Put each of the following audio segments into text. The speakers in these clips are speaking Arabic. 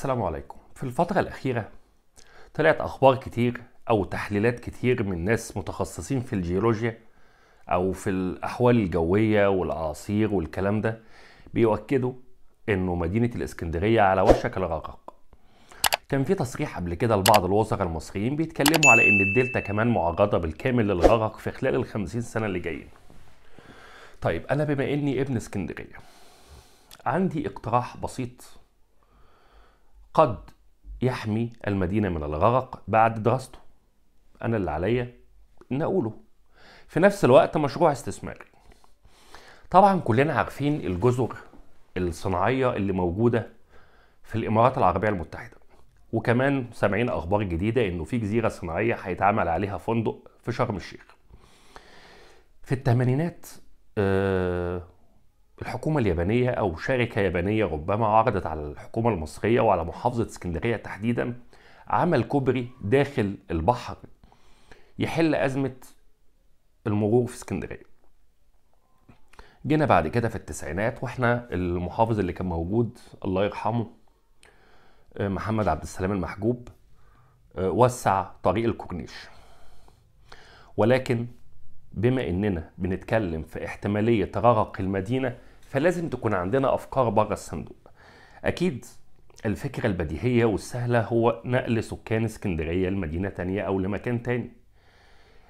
السلام عليكم في الفترة الأخيرة طلعت أخبار كتير أو تحليلات كتير من ناس متخصصين في الجيولوجيا أو في الأحوال الجوية والأعاصير والكلام ده بيؤكدوا إنه مدينة الإسكندرية على وشك الغرق كان في تصريح قبل كده لبعض الوزراء المصريين بيتكلموا على إن الدلتا كمان معرضة بالكامل للغرق في خلال الخمسين سنة اللي جايين طيب أنا بما إني ابن اسكندرية عندي اقتراح بسيط قد يحمي المدينة من الغرق بعد دراسته أنا اللي عليا إن أقوله في نفس الوقت مشروع استثماري طبعا كلنا عارفين الجزر الصناعية اللي موجودة في الإمارات العربية المتحدة وكمان سامعين أخبار جديدة إنه في جزيرة صناعية هيتعمل عليها فندق في شرم الشيخ في الثمانينات آه، الحكومة اليابانية أو شركة يابانية ربما عرضت على الحكومة المصرية وعلى محافظة اسكندرية تحديدا عمل كوبري داخل البحر يحل أزمة المرور في اسكندرية جينا بعد كده في التسعينات واحنا المحافظ اللي كان موجود الله يرحمه آه، محمد عبد السلام المحجوب آه، وسع طريق الكورنيش ولكن بما اننا بنتكلم في احتماليه ترقق المدينه فلازم تكون عندنا افكار بره الصندوق اكيد الفكرة البديهية والسهلة هو نقل سكان اسكندرية لمدينة تانية أو لمكان تاني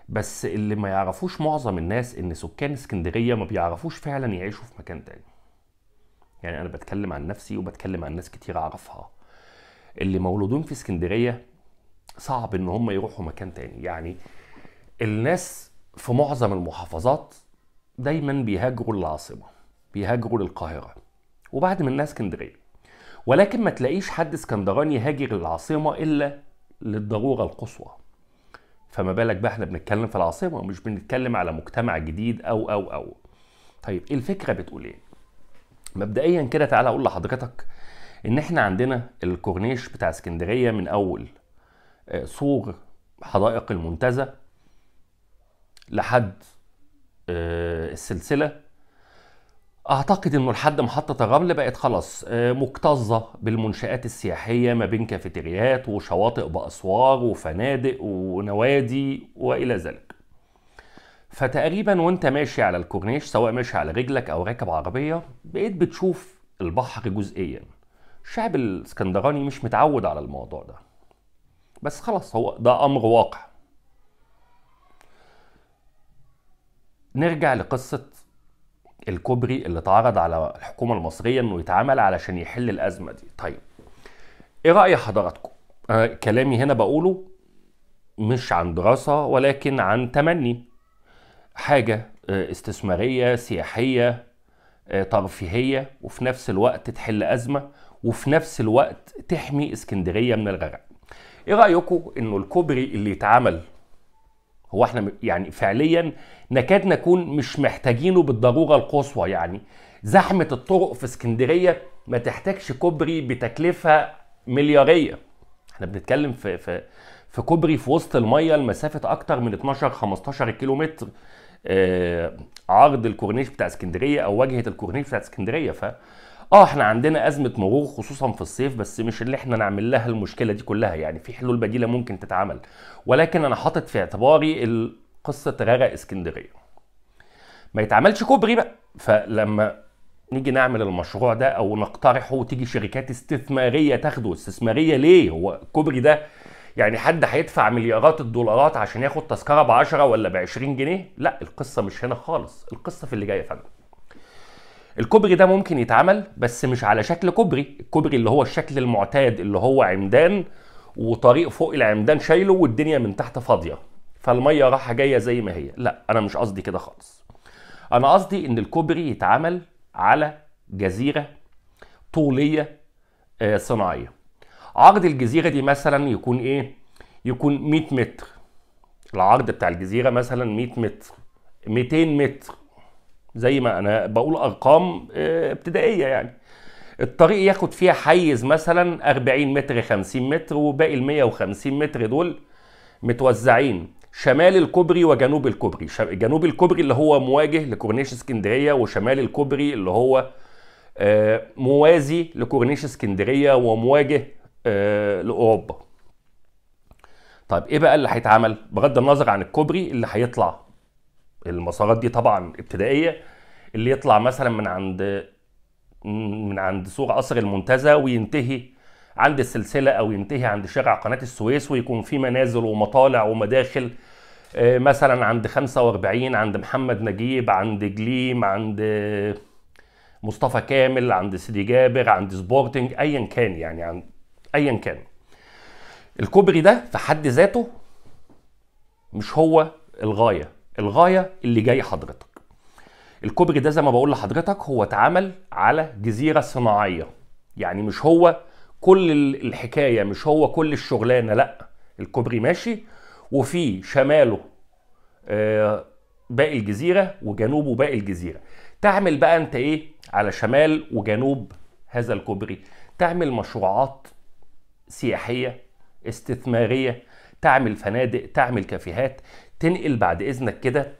بس اللي ما يعرفوش معظم الناس إن سكان اسكندرية ما بيعرفوش فعلا يعيشوا في مكان تاني يعني أنا بتكلم عن نفسي وبتكلم عن ناس كتير أعرفها اللي مولودون في اسكندرية صعب إن هم يروحوا مكان تاني يعني الناس في معظم المحافظات دايما بيهاجروا العاصمه بيهاجروا للقاهرة وبعد منها اسكندرية ولكن ما تلاقيش حد اسكندراني هاجر للعاصمة إلا للضرورة القصوى فما بالك بقى احنا بنتكلم في العاصمة ومش بنتكلم على مجتمع جديد أو أو أو طيب الفكرة بتقول إيه؟ مبدئيا كده تعالى أقول لحضرتك إن إحنا عندنا الكورنيش بتاع اسكندرية من أول سور آه، حدائق المنتزه لحد آه، السلسله اعتقد انه لحد محطه الرمل بقت خلاص آه، مكتظه بالمنشات السياحيه ما بين كافيتريات وشواطئ باسوار وفنادق ونوادي والى ذلك فتقريبا وانت ماشي على الكورنيش سواء ماشي على رجلك او راكب عربيه بقيت بتشوف البحر جزئيا الشعب الاسكندراني مش متعود على الموضوع ده بس خلاص هو ده امر واقع نرجع لقصه الكوبري اللي اتعرض على الحكومه المصريه انه يتعمل علشان يحل الازمه دي طيب ايه راي حضراتكم آه كلامي هنا بقوله مش عن دراسه ولكن عن تمني حاجه آه استثماريه سياحيه آه ترفيهيه وفي نفس الوقت تحل ازمه وفي نفس الوقت تحمي اسكندريه من الغرق ايه رايكم انه الكوبري اللي يتعمل هو احنا يعني فعليا نكاد نكون مش محتاجينه بالضروره القصوى يعني زحمه الطرق في اسكندريه ما تحتاجش كوبري بتكلفه ملياريه احنا بنتكلم في في في كوبري في وسط الميه لمسافه اكتر من 12 15 كيلو متر آه عرض الكورنيش بتاع اسكندريه او واجهه الكورنيش بتاع اسكندريه ف اه احنا عندنا ازمه مرور خصوصا في الصيف بس مش اللي احنا نعمل لها المشكله دي كلها يعني في حلول بديله ممكن تتعمل ولكن انا حاطط في اعتباري قصه غرق اسكندريه ما يتعملش كوبري بقى فلما نيجي نعمل المشروع ده او نقترحه وتيجي شركات استثماريه تاخده استثماريه ليه هو الكوبري ده يعني حد هيدفع مليارات الدولارات عشان ياخد تذكره ب 10 ولا ب 20 جنيه لا القصه مش هنا خالص القصه في اللي جايه يا فندم الكوبري ده ممكن يتعمل بس مش على شكل كوبري الكوبري اللي هو الشكل المعتاد اللي هو عمدان وطريق فوق العمدان شايله والدنيا من تحت فاضيه فالميه رايحه جايه زي ما هي لا انا مش قصدي كده خالص انا قصدي ان الكوبري يتعمل على جزيره طوليه آه، صناعيه عرض الجزيره دي مثلا يكون ايه يكون 100 متر العرض بتاع الجزيره مثلا 100 متر 200 متر زي ما انا بقول ارقام آه، ابتدائيه يعني الطريق ياخد فيها حيز مثلا 40 متر 50 متر وباقي ال 150 متر دول متوزعين شمال الكوبري وجنوب الكوبري جنوب الكوبري اللي هو مواجه لكورنيش اسكندريه وشمال الكوبري اللي هو آه، موازي لكورنيش اسكندريه ومواجه آه، لاوروبا طيب ايه بقى اللي هيتعمل بغض النظر عن الكوبري اللي هيطلع المسارات دي طبعا ابتدائيه اللي يطلع مثلا من عند من عند سور قصر المنتزه وينتهي عند السلسله او ينتهي عند شارع قناه السويس ويكون في منازل ومطالع ومداخل آه، مثلا عند 45 عند محمد نجيب عند جليم عند آه، مصطفى كامل عند سيدي جابر عند سبورتنج ايا كان يعني عند ايا كان الكوبري ده في حد ذاته مش هو الغايه الغايه اللي جاي حضرتك الكوبري ده زي ما بقول لحضرتك هو اتعمل على جزيره صناعيه يعني مش هو كل الحكايه مش هو كل الشغلانه لا الكوبري ماشي وفي شماله آه، باقي الجزيره وجنوبه باقي الجزيره تعمل بقى انت ايه على شمال وجنوب هذا الكوبري تعمل مشروعات سياحيه استثماريه تعمل فنادق تعمل كافيهات تنقل بعد اذنك كده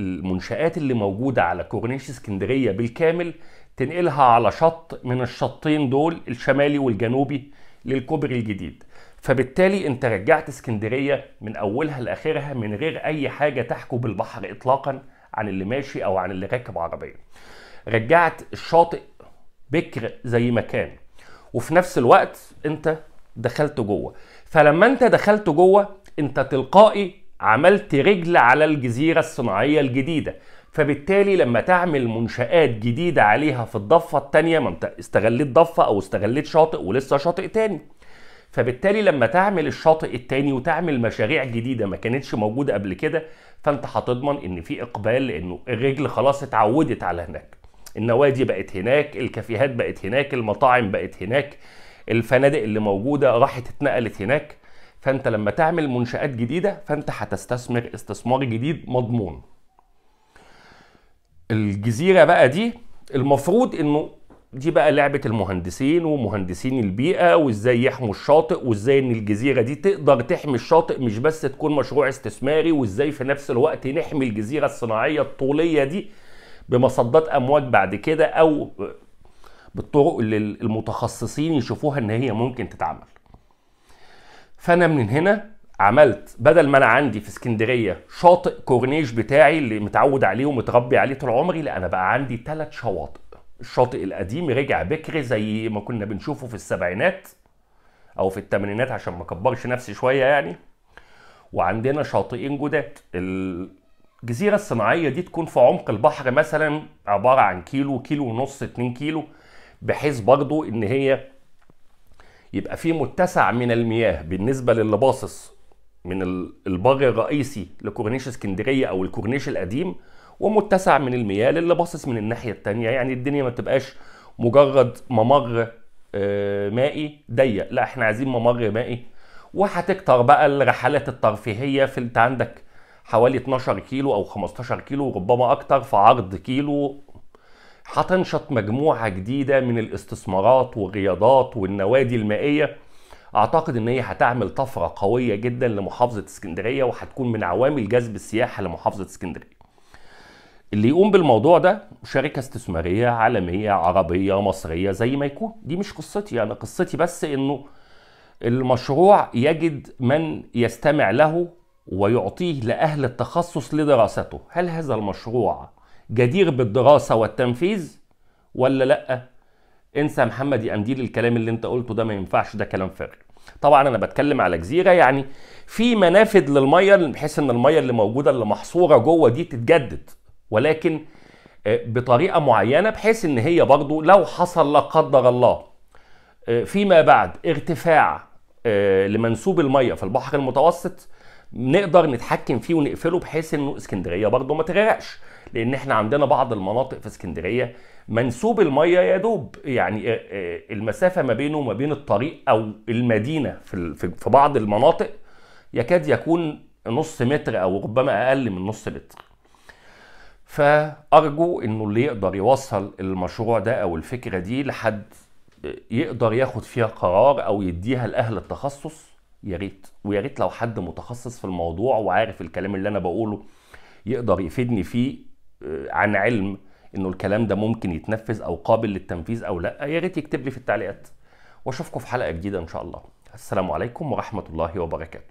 المنشآت اللي موجودة على كورنيش اسكندرية بالكامل تنقلها على شط من الشطين دول الشمالي والجنوبي للكوبري الجديد فبالتالي انت رجعت اسكندرية من أولها لآخرها من غير أي حاجة تحكو بالبحر إطلاقا عن اللي ماشي أو عن اللي راكب عربية رجعت الشاطئ بكر زي ما كان وفي نفس الوقت انت دخلت جوه فلما انت دخلت جوه انت تلقائي عملت رجل على الجزيرة الصناعية الجديدة فبالتالي لما تعمل منشآت جديدة عليها في الضفة التانية ما انت استغليت ضفة او استغليت شاطئ ولسه شاطئ تاني فبالتالي لما تعمل الشاطئ التاني وتعمل مشاريع جديدة ما كانتش موجودة قبل كده فانت هتضمن ان في اقبال لانه الرجل خلاص اتعودت على هناك النوادي بقت هناك الكافيهات بقت هناك المطاعم بقت هناك الفنادق اللي موجوده راحت اتنقلت هناك فانت لما تعمل منشات جديده فانت هتستثمر استثمار جديد مضمون الجزيره بقى دي المفروض انه دي بقى لعبه المهندسين ومهندسين البيئه وازاي يحموا الشاطئ وازاي ان الجزيره دي تقدر تحمي الشاطئ مش بس تكون مشروع استثماري وازاي في نفس الوقت نحمي الجزيره الصناعيه الطوليه دي بمصدات امواج بعد كده او بالطرق اللي المتخصصين يشوفوها ان هي ممكن تتعمل فانا من هنا عملت بدل ما انا عندي في اسكندريه شاطئ كورنيش بتاعي اللي متعود عليه ومتربي عليه طول عمري لا انا بقى عندي ثلاث شواطئ الشاطئ القديم رجع بكري زي ما كنا بنشوفه في السبعينات او في الثمانينات عشان ما اكبرش نفسي شويه يعني وعندنا شاطئين جداد الجزيره الصناعيه دي تكون في عمق البحر مثلا عباره عن كيلو كيلو ونص 2 كيلو بحيث برضو ان هي يبقى في متسع من المياه بالنسبه للي باصص من البر الرئيسي لكورنيش اسكندريه او الكورنيش القديم ومتسع من المياه للي باصص من الناحيه الثانيه يعني الدنيا ما تبقاش مجرد ممر آه، مائي ضيق لا احنا عايزين ممر مائي وهتكتر بقى الرحلات الترفيهيه في انت عندك حوالي 12 كيلو او 15 كيلو ربما اكتر في عرض كيلو هتنشط مجموعة جديدة من الاستثمارات والرياضات والنوادي المائية اعتقد ان هي هتعمل طفرة قوية جدا لمحافظة اسكندرية وهتكون من عوامل جذب السياحة لمحافظة اسكندرية اللي يقوم بالموضوع ده شركة استثمارية عالمية عربية مصرية زي ما يكون دي مش قصتي انا يعني قصتي بس انه المشروع يجد من يستمع له ويعطيه لأهل التخصص لدراسته هل هذا المشروع جدير بالدراسه والتنفيذ ولا لا انسى محمد يا قنديل الكلام اللي انت قلته ده ما ينفعش ده كلام فارغ طبعا انا بتكلم على جزيره يعني في منافذ للميه بحيث ان الميه اللي موجوده اللي محصوره جوه دي تتجدد ولكن آه، بطريقه معينه بحيث ان هي برضو لو حصل لا قدر الله آه، فيما بعد ارتفاع آه، لمنسوب الميه في البحر المتوسط نقدر نتحكم فيه ونقفله بحيث انه اسكندريه برضه ما تغرقش لان احنا عندنا بعض المناطق في اسكندريه منسوب الميه يا دوب يعني آه، آه، المسافه ما بينه وما بين الطريق او المدينه في في بعض المناطق يكاد يكون نص متر او ربما اقل من نص متر فارجو انه اللي يقدر يوصل المشروع ده او الفكره دي لحد آه، يقدر ياخد فيها قرار او يديها لاهل التخصص يا ريت ويا ريت لو حد متخصص في الموضوع وعارف الكلام اللي انا بقوله يقدر يفيدني فيه آه، عن علم انه الكلام ده ممكن يتنفذ او قابل للتنفيذ او لا يا ريت يكتب لي في التعليقات واشوفكم في حلقه جديده ان شاء الله السلام عليكم ورحمه الله وبركاته